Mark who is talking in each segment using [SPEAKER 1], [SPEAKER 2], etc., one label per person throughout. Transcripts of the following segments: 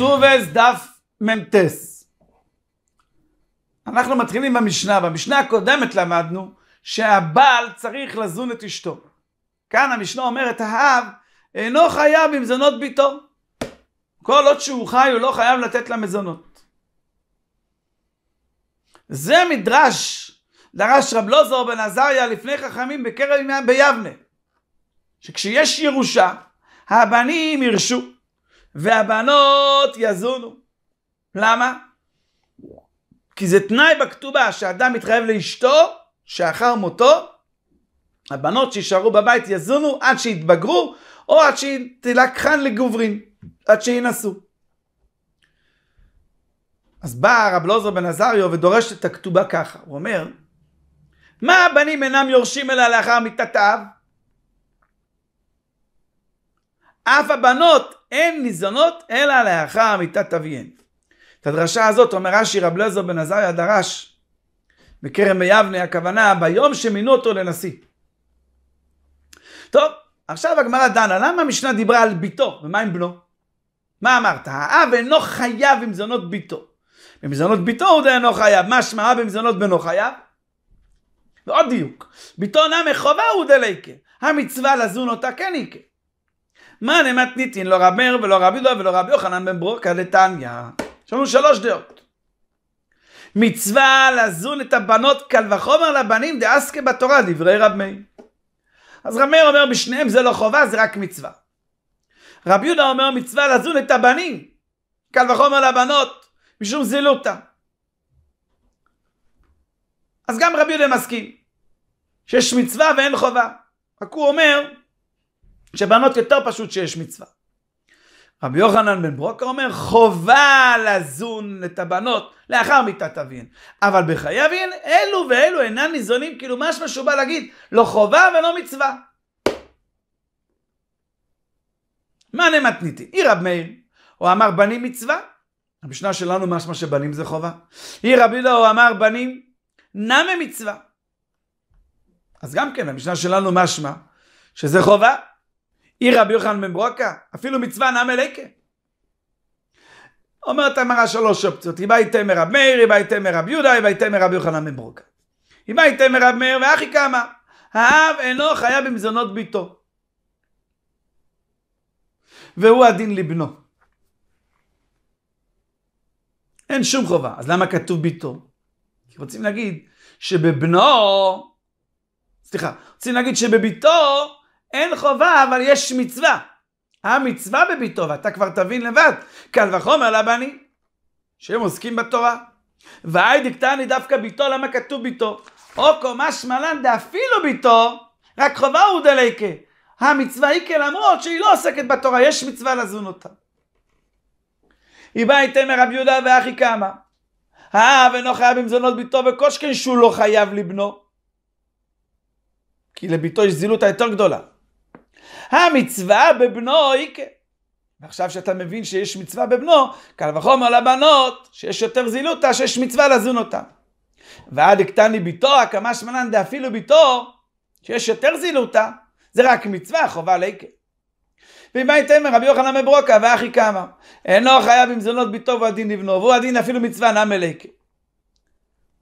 [SPEAKER 1] סובס דף מ"ט. אנחנו מתחילים במשנה. במשנה הקודמת למדנו שהבעל צריך לזון את אשתו. כאן המשנה אומרת, האב אינו חייב עם זונות ביתו. כל עוד שהוא חי הוא לא חייב לתת לה מזונות. זה מדרש, דרש רב לוזור בן עזריה לפני חכמים בקרב ביבנה, שכשיש ירושה, הבנים ירשו. והבנות יזונו. למה? כי זה תנאי בכתובה שאדם מתחייב לאשתו שאחר מותו הבנות שישארו בבית יזונו עד שיתבגרו או עד שתלקחן לגוברין, עד שיינשאו. אז בא הרב לוזר בן עזריו ודורש את הכתובה ככה, הוא אומר, מה הבנים אינם יורשים אלא לאחר מיתת האב? אף הבנות אין ניזונות אלא לאחר מיתת תביין. את הדרשה הזאת אומר רש"י רב לזר בן עזריה דרש בכרם ביבנה, הכוונה ביום שמינו אותו לנשיא. טוב, עכשיו הגמרא דנה, למה המשנה דיברה על ביתו, ומה עם בנו? מה אמרת? האב אינו חייב עם זונות ביתו. במזונות ביתו הוא די אינו חייב, מה משמע במזונות בנו חייב? ועוד דיוק, ביתו נמי חובה הוא דליקה, המצווה לזון אותה כן יקה. מה נמתניתין, לא רב מאיר ולא רב יהודה ולא רב יוחנן בן ברוקה לטניה. יש לנו שלוש דעות. מצווה לזון את הבנות קל וחומר לבנים דאסקה בתורה, דברי רב מאיר. אז רב מאיר אומר בשניהם זה לא חובה, זה רק מצווה. רב יהודה אומר מצווה לזון את הבנים, קל וחומר לבנות, משום זילותה. אז גם רבי יהודה מסכים, שיש מצווה ואין חובה. רק הוא אומר, שבנות יותר פשוט שיש מצווה. רבי יוחנן בן ברוקה אומר, חובה לזון את הבנות לאחר מיתת אבין. אבל בחיי אבין, אלו ואלו אינם ניזונים, כאילו מה שהוא בא להגיד, לא חובה ולא מצווה. מה נמתניתי? עיר רב מאיר, הוא אמר בנים מצווה. המשנה שלנו משמע שבנים זה חובה. עיר רבי לא, הוא אמר בנים נמי מצווה. אז גם כן, המשנה שלנו משמע שזה חובה. אי רבי יוחנן בן ברוקה, אפילו מצווה נא מלקה. אומרת המראה שלוש אופציות, איבאי תמר מרב מאיר, איבאי תמר מרב יהודה, איבאי תמר מרב יוחנן בן ברוקה. איבאי תמר רב מאיר ואחי כמה? האב אינו חיה במזונות ביתו. והוא הדין לבנו. אין שום חובה, אז למה כתוב ביתו? כי רוצים להגיד שבבנו, סליחה, רוצים להגיד שבביתו אין חובה, אבל יש מצווה. המצווה בביתו, ואתה כבר תבין לבד. קל וחומר לבני, שהם עוסקים בתורה. והי דקטני דווקא ביתו, למה כתוב ביתו? או קומה שמלן דאפילו ביתו, רק חובה הוא דליקה. המצווה היא כלמרות שהיא לא עוסקת בתורה, יש מצווה לזון אותה. היא באה איתם מרבי יהודה ואחי קמה. אה, ואינו חייב עם זונות ביתו וקושקן שהוא לא חייב לבנו. כי לביתו יש זילותה יותר גדולה. המצווה בבנו היא כן. ועכשיו שאתה מבין שיש מצווה בבנו, קל וחומר לבנות, שיש יותר זילותה, שיש מצווה לזון אותה. ועד הקטני ביתו, הקמה שמנן דאפילו ביתו, שיש יותר זילותה, זה רק מצווה, חובה ואם ואימי תמר, רבי יוחנן מברוקה, ואחי קמה, אינו חייב עם זונות ביתו ועדין לבנו, והוא הדין אפילו מצווה נמי ליקה.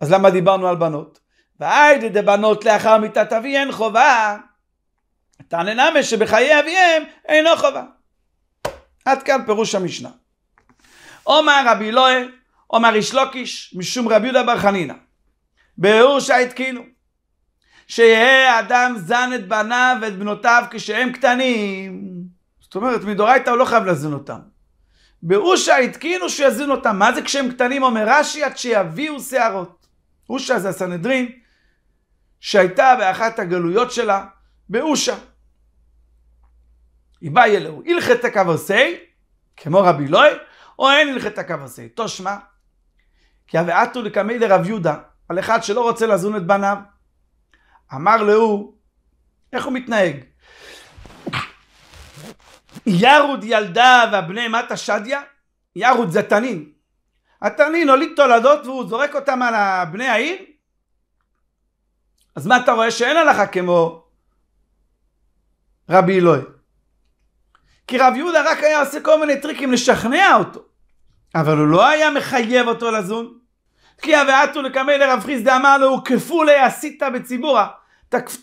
[SPEAKER 1] אז למה דיברנו על בנות? והיידה דבנות לאחר מיתת אבי אין חובה. תענה נמי שבחיי אביהם אינו חובה. עד כאן פירוש המשנה. אומר רבי אלוהי, אומר איש לוקיש, משום רבי יהודה בר חנינא. ביאור שהתקינו. שיהא אדם זן את בניו ואת בנותיו כשהם קטנים. זאת אומרת, מדורייתא הוא לא חייב להזין אותם. באושה התקינו שיזין אותם. מה זה כשהם קטנים? אומר רש"י, עד שיביאו שערות. אושה זה הסנהדרין, שהייתה באחת הגלויות שלה, באושה. איבאי אלוהו, הלכת הקו הכבוסי, כמו רבי לוי, או אין הלכת הקו הכבוסי. תושמע, כי הוועתו לקמי לרב יהודה, על אחד שלא רוצה לזון את בניו. אמר להו, איך הוא מתנהג? ירוד ילדה והבני מטה שדיה, ירוד זה תנין. התנין הוליד תולדות והוא זורק אותם על בני העיר? אז מה אתה רואה שאין הלכה כמו רבי אלוהי. כי רב יהודה רק היה עושה כל מיני טריקים לשכנע אותו, אבל הוא לא היה מחייב אותו לזון. כי הבאתו לקמא לרב חיסדה אמר לו, הוקפו בציבורה, תקפ...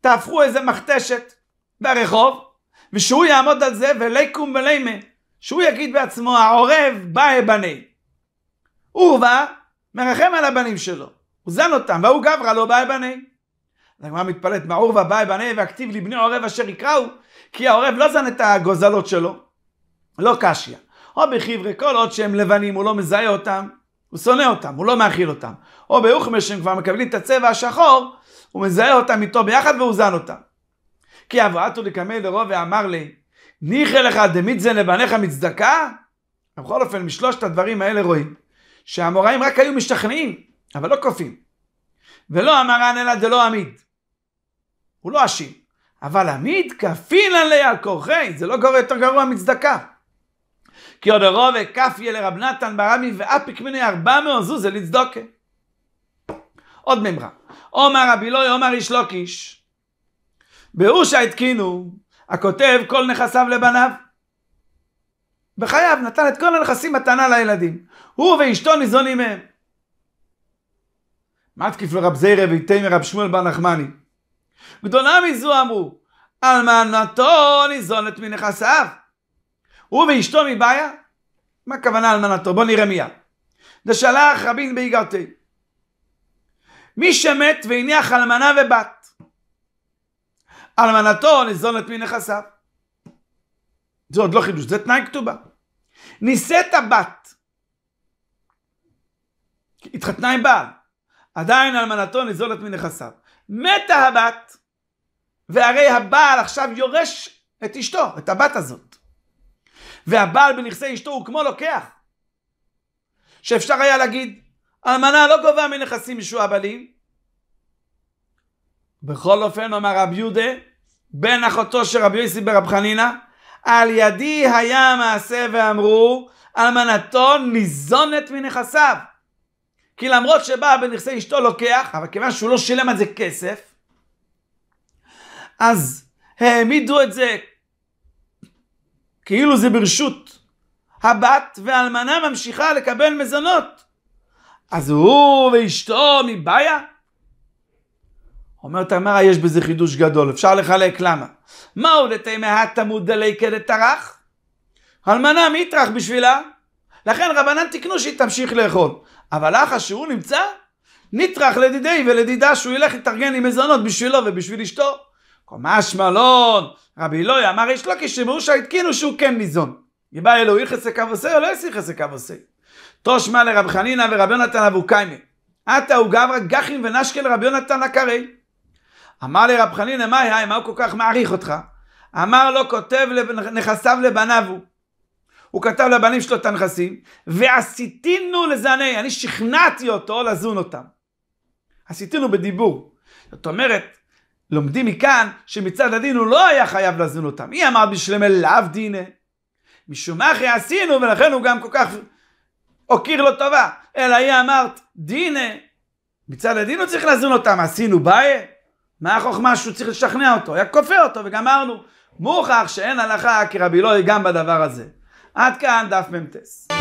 [SPEAKER 1] תהפכו איזה מכתשת ברחוב, ושהוא יעמוד על זה וליקום ולימה, שהוא יגיד בעצמו, העורב באי בני. הוא בא, מרחם על הבנים שלו, הוא זן אותם, והוא גברא לו באי בני. אז הגמרא מתפלאת, מעור ובא בנה והכתיב לבני עורב אשר יקראו, כי העורב לא זן את הגוזלות שלו, לא קשיא. או בחברי, כל עוד שהם לבנים, הוא לא מזהה אותם, הוא שונא אותם, הוא לא מאכיל אותם. או באוכמה שהם כבר מקבלים את הצבע השחור, הוא מזהה אותם איתו ביחד והוא זן אותם. כי אברהתו לקמא לרוב ואמר לי, ניחא לך דמית דמיתזן לבניך מצדקה? בכל אופן, משלושת הדברים האלה רואים שהאמוראים רק היו משתכנעים, אבל לא כופים. ולא אמרן אלא דלא עמיד. הוא לא אשים. אבל עמית כפין עליה על כורחי, זה לא קורה יותר גרוע מצדקה. כי עוד הרוב כפיה לרב נתן ברמי ואפיק מיני ארבע מאות זוז לצדוקה. עוד מימרה, עומר רבי לוי עומר איש לוקיש. לא באושה התקינו, הכותב כל נכסיו לבניו. בחייו נתן את כל הנכסים מתנה לילדים. הוא ואשתו ניזונים מהם. מה תקיף לרב זיירה ואיתי מרב שמואל בר נחמני. גדולה מזו אמרו, אלמנתו ניזונת מנכסיו. הוא ואשתו מבעיה? מה הכוונה אלמנתו? בואו נראה מיד. דשלח רבין באיגרתי. מי שמת והניח אלמנה ובת. אלמנתו ניזונת מנכסיו. זה עוד לא חידוש, זה תנאי כתובה. נישאת הבת. התחתנה עם בעל. עדיין אלמנתו ניזונת מנכסיו. מתה הבת, והרי הבעל עכשיו יורש את אשתו, את הבת הזאת. והבעל בנכסי אשתו הוא כמו לוקח. שאפשר היה להגיד, אלמנה לא גובה מנכסים משועבלים. בכל אופן, אמר רב יהודה, בן אחותו של רבי יוסי ברב חנינא, על ידי היה מעשה ואמרו, אלמנתו ניזונת מנכסיו. כי למרות שבא בנכסי אשתו לוקח, אבל כיוון שהוא לא שילם על זה כסף, אז העמידו את זה כאילו זה ברשות הבת, והאלמנה ממשיכה לקבל מזונות. אז הוא ואשתו מבעיה? אומרת הגמרא, יש בזה חידוש גדול, אפשר לחלק למה. מהו דתימא התמוד דלי כדתרח? אלמנה מי בשבילה? לכן רבנן תקנו שהיא תמשיך לאכול. אבל אחא שהוא נמצא, נטרח לדידי ולדידה שהוא ילך להתארגן עם מזונות בשבילו ובשביל אשתו. משמע לון, רבי אלוהי אמר יש לו כשמעו שהתקינו שהוא כן ניזון. יבא אלוהו יחסי כבוסי או לא יחסי כבוסי. תושמע לרב חנינא ורבי יונתן אבו קיימא. עתה הוא גברא גחין ונשקל רבי יונתן הקרי. אמר לרב חנינא, מה היה, מה הוא כל כך מעריך אותך? אמר לו, כותב נכסיו לבניו הוא. הוא כתב לבנים שלו את הנכסים, ועשיתינו לזני, אני שכנעתי אותו לזון אותם. עשיתינו בדיבור. זאת אומרת, לומדים מכאן שמצד הדין הוא לא היה חייב לזון אותם. היא אמרת בשלמי לאו דינא. משום אחי עשינו, ולכן הוא גם כל כך הוקיר לו טובה. אלא היא אמרת דינא. מצד הדין הוא צריך לזון אותם, עשינו באיה. מה החוכמה שהוא צריך לשכנע אותו? היה כופה אותו וגמרנו. מוכח שאין הלכה כרבי לא גם בדבר הזה. עד כאן דף מ"ט.